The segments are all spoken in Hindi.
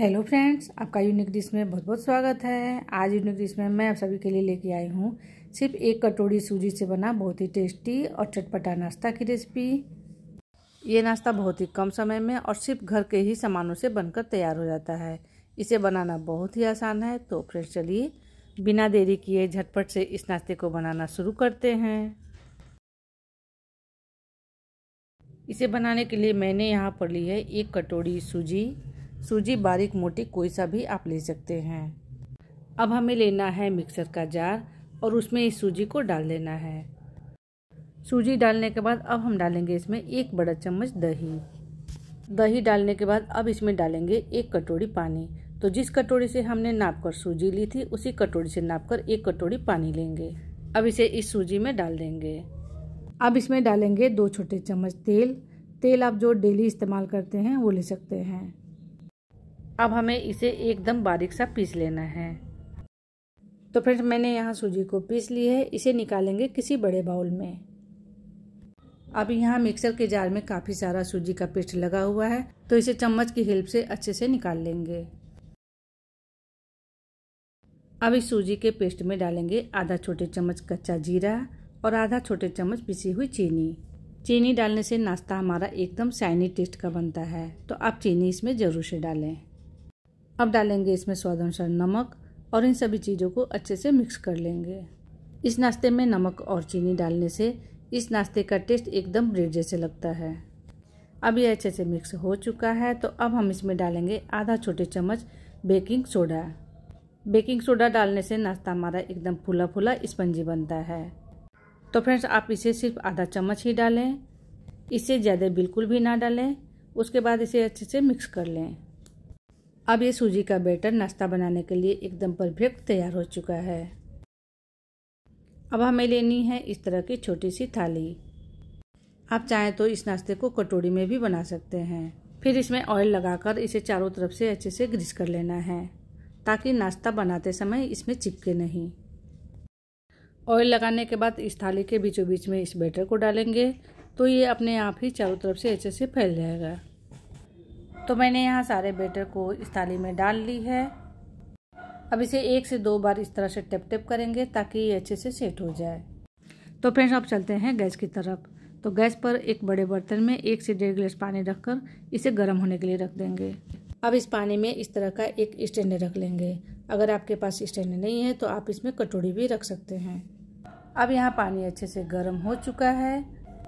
हेलो फ्रेंड्स आपका यूनिक डिश में बहुत बहुत स्वागत है आज यूनिक डिश में मैं आप सभी के लिए लेके आई हूँ सिर्फ एक कटोरी सूजी से बना बहुत ही टेस्टी और चटपटा नाश्ता की रेसिपी ये नाश्ता बहुत ही कम समय में और सिर्फ घर के ही सामानों से बनकर तैयार हो जाता है इसे बनाना बहुत ही आसान है तो फ्रेंड्स चलिए बिना देरी किए झटपट से इस नाश्ते को बनाना शुरू करते हैं इसे बनाने के लिए मैंने यहाँ पर ली है एक कटोरी सूजी सूजी बारीक मोटी कोई सा भी आप ले सकते हैं अब हमें लेना है मिक्सर का जार और उसमें इस सूजी को डाल देना है सूजी डालने के बाद अब हम डालेंगे इसमें एक बड़ा चम्मच दही दही डालने के बाद अब इसमें डालेंगे एक कटोरी पानी तो जिस कटोरी से हमने नाप कर सूजी ली थी उसी कटोरी से नाप कर एक कटोरी पानी लेंगे अब इसे इस सूजी में डाल देंगे अब इसमें डालेंगे दो छोटे चम्मच तेल तेल आप जो डेली इस्तेमाल करते हैं वो ले सकते हैं अब हमें इसे एकदम बारीक सा पीस लेना है तो फ्रेंड्स मैंने यहाँ सूजी को पीस ली है इसे निकालेंगे किसी बड़े बाउल में अब यहाँ मिक्सर के जार में काफ़ी सारा सूजी का पेस्ट लगा हुआ है तो इसे चम्मच की हेल्प से अच्छे से निकाल लेंगे अब इस सूजी के पेस्ट में डालेंगे आधा छोटे चम्मच कच्चा जीरा और आधा छोटे चम्मच पिसी हुई चीनी चीनी डालने से नाश्ता हमारा एकदम शाइनी टेस्ट का बनता है तो आप चीनी इसमें ज़रूर से डालें अब डालेंगे इसमें स्वाद अनुसार नमक और इन सभी चीज़ों को अच्छे से मिक्स कर लेंगे इस नाश्ते में नमक और चीनी डालने से इस नाश्ते का टेस्ट एकदम ब्रेड जैसे लगता है अब ये अच्छे से मिक्स हो चुका है तो अब हम इसमें डालेंगे आधा छोटे चम्मच बेकिंग सोडा बेकिंग सोडा डालने से नाश्ता हमारा एकदम फूला फूला स्पंजी बनता है तो फ्रेंड्स आप इसे सिर्फ आधा चम्मच ही डालें इससे ज़्यादा बिल्कुल भी ना डालें उसके बाद इसे अच्छे से मिक्स कर लें अब ये सूजी का बैटर नाश्ता बनाने के लिए एकदम परफेक्ट तैयार हो चुका है अब हमें लेनी है इस तरह की छोटी सी थाली आप चाहें तो इस नाश्ते को कटोरी में भी बना सकते हैं फिर इसमें ऑयल लगाकर इसे चारों तरफ से अच्छे से ग्रीस कर लेना है ताकि नाश्ता बनाते समय इसमें चिपके नहीं ऑयल लगाने के बाद इस थाली के बीचों बीच में इस बैटर को डालेंगे तो ये अपने आप ही चारों तरफ से अच्छे से फैल जाएगा तो मैंने यहाँ सारे बेटर को इस थाली में डाल ली है अब इसे एक से दो बार इस तरह से टिप टिप करेंगे ताकि ये अच्छे से सेट हो जाए तो फ्रेंड्स आप चलते हैं गैस की तरफ तो गैस पर एक बड़े बर्तन में एक से डेढ़ गिलास पानी रखकर इसे गर्म होने के लिए रख देंगे अब इस पानी में इस तरह का एक स्टैंड रख लेंगे अगर आपके पास स्टैंड नहीं है तो आप इसमें कटोरी भी रख सकते हैं अब यहाँ पानी अच्छे से गर्म हो चुका है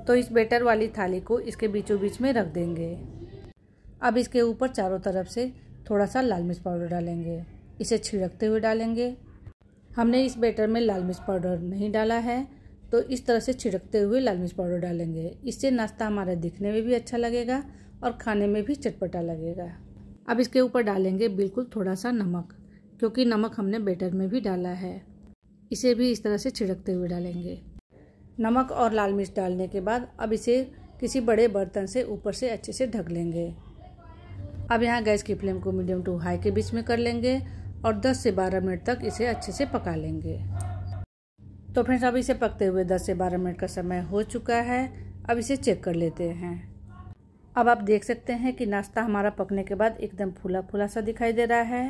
तो इस बेटर वाली थाली को इसके बीचों बीच में रख देंगे अब इसके ऊपर चारों तरफ से थोड़ा सा लाल मिर्च पाउडर डालेंगे इसे छिड़कते हुए डालेंगे हमने इस बैटर में लाल मिर्च पाउडर नहीं डाला है तो इस तरह से छिड़कते हुए लाल मिर्च पाउडर डालेंगे इससे नाश्ता हमारा दिखने में भी अच्छा लगेगा और खाने में भी चटपटा लगेगा अब इसके ऊपर डालेंगे बिल्कुल थोड़ा सा नमक क्योंकि नमक हमने बैटर में भी डाला है इसे भी इस तरह से छिड़कते हुए डालेंगे नमक और लाल मिर्च डालने के बाद अब इसे किसी बड़े बर्तन से ऊपर से अच्छे से ढक लेंगे अब यहाँ गैस की फ्लेम को मीडियम टू हाई के बीच में कर लेंगे और 10 से 12 मिनट तक इसे अच्छे से पका लेंगे तो फ्रेंड्स अब इसे पकते हुए 10 से 12 मिनट का समय हो चुका है अब इसे चेक कर लेते हैं अब आप देख सकते हैं कि नाश्ता हमारा पकने के बाद एकदम फूला फूला सा दिखाई दे रहा है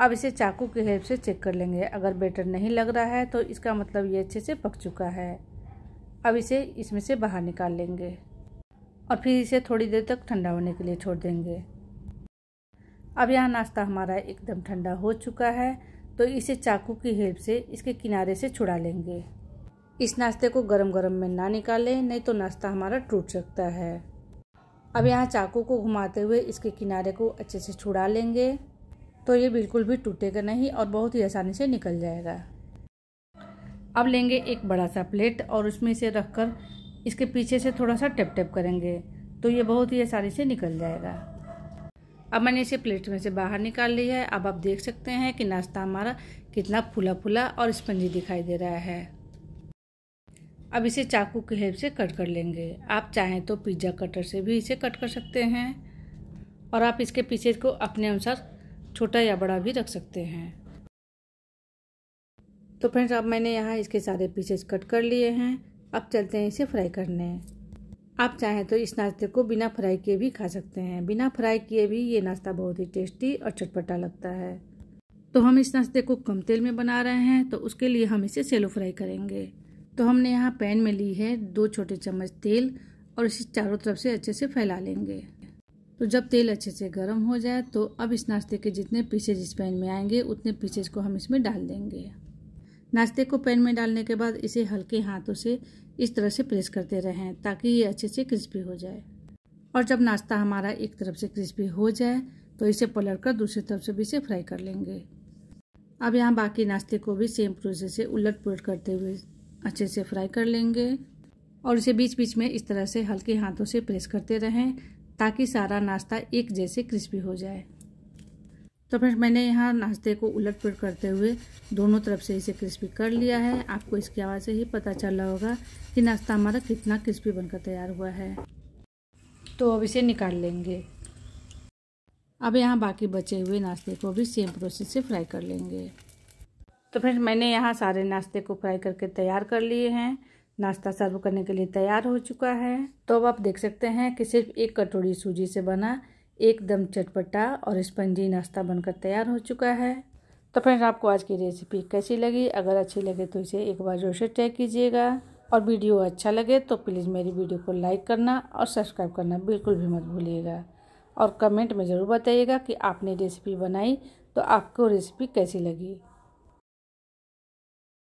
अब इसे चाकू की हेल्प से चेक कर लेंगे अगर बेटर नहीं लग रहा है तो इसका मतलब ये अच्छे से पक चुका है अब इसे इसमें से बाहर निकाल लेंगे और फिर इसे थोड़ी देर तक ठंडा होने के लिए छोड़ देंगे अब यहाँ नाश्ता हमारा एकदम ठंडा हो चुका है तो इसे चाकू की हेल्प से इसके किनारे से छुड़ा लेंगे इस नाश्ते को गरम गरम में ना निकालें नहीं तो नाश्ता हमारा टूट सकता है अब यहाँ चाकू को घुमाते हुए इसके किनारे को अच्छे से छुड़ा लेंगे तो ये बिल्कुल भी टूटेगा नहीं और बहुत ही आसानी से निकल जाएगा अब लेंगे एक बड़ा सा प्लेट और उसमें से रख कर इसके पीछे से थोड़ा सा टैप टैप करेंगे तो ये बहुत ही आसानी से निकल जाएगा अब मैंने इसे प्लेट में से बाहर निकाल लिया है अब आप देख सकते हैं कि नाश्ता हमारा कितना फूला फूला और स्पंजी दिखाई दे रहा है अब इसे चाकू की हेल्प से कट कर लेंगे आप चाहें तो पिज्ज़ा कटर से भी इसे कट कर सकते हैं और आप इसके पीसेज को अपने अनुसार छोटा या बड़ा भी रख सकते हैं तो फ्रेंड्स अब मैंने यहाँ इसके सारे पीसेज कट कर लिए हैं अब चलते हैं इसे फ्राई करने आप चाहें तो इस नाश्ते को बिना फ्राई किए भी खा सकते हैं बिना फ्राई किए भी ये नाश्ता बहुत ही टेस्टी और चटपटा लगता है तो हम इस नाश्ते को कम तेल में बना रहे हैं तो उसके लिए हम इसे सेलो फ्राई करेंगे तो हमने यहाँ पैन में ली है दो छोटे चम्मच तेल और इसे चारों तरफ से अच्छे से फैला लेंगे तो जब तेल अच्छे से गर्म हो जाए तो अब इस नाश्ते के जितने पीसेज इस पैन में आएंगे उतने पीसेज को हम इसमें डाल देंगे नाश्ते को पैन में डालने के बाद इसे हल्के हाथों से इस तरह से प्रेस करते रहें ताकि ये अच्छे से क्रिस्पी हो जाए और जब नाश्ता हमारा एक तरफ से क्रिस्पी हो जाए तो इसे पलट कर दूसरी तरफ से भी इसे फ्राई कर लेंगे अब यहाँ बाकी नाश्ते को भी सेम प्रोसेस से उलट पुलट करते हुए अच्छे से फ्राई कर लेंगे और इसे बीच बीच में इस तरह से हल्के हाथों से प्रेस करते रहें ताकि सारा नाश्ता एक जैसे क्रिस्पी हो जाए तो फिर मैंने यहाँ नाश्ते को उलट पुलट करते हुए दोनों तरफ से इसे क्रिस्पी कर लिया है आपको इसकी आवाज़ से ही पता चला होगा कि नाश्ता हमारा कितना क्रिस्पी बनकर तैयार हुआ है तो अब इसे निकाल लेंगे अब यहाँ बाकी बचे हुए नाश्ते को भी सेम प्रोसेस से फ्राई कर लेंगे तो फिर मैंने यहाँ सारे नाश्ते को फ्राई करके तैयार कर लिए हैं नाश्ता सर्व करने के लिए तैयार हो चुका है तो अब आप देख सकते हैं कि सिर्फ एक कटोरी सूजी से बना एकदम चटपटा और स्पंजी नाश्ता बनकर तैयार हो चुका है तो फ्रेंड्स आपको आज की रेसिपी कैसी लगी अगर अच्छी लगे तो इसे एक बार जोर से चेक कीजिएगा और वीडियो अच्छा लगे तो प्लीज़ मेरी वीडियो को लाइक करना और सब्सक्राइब करना बिल्कुल भी मत भूलिएगा और कमेंट में ज़रूर बताइएगा कि आपने रेसिपी बनाई तो आपको रेसिपी कैसी लगी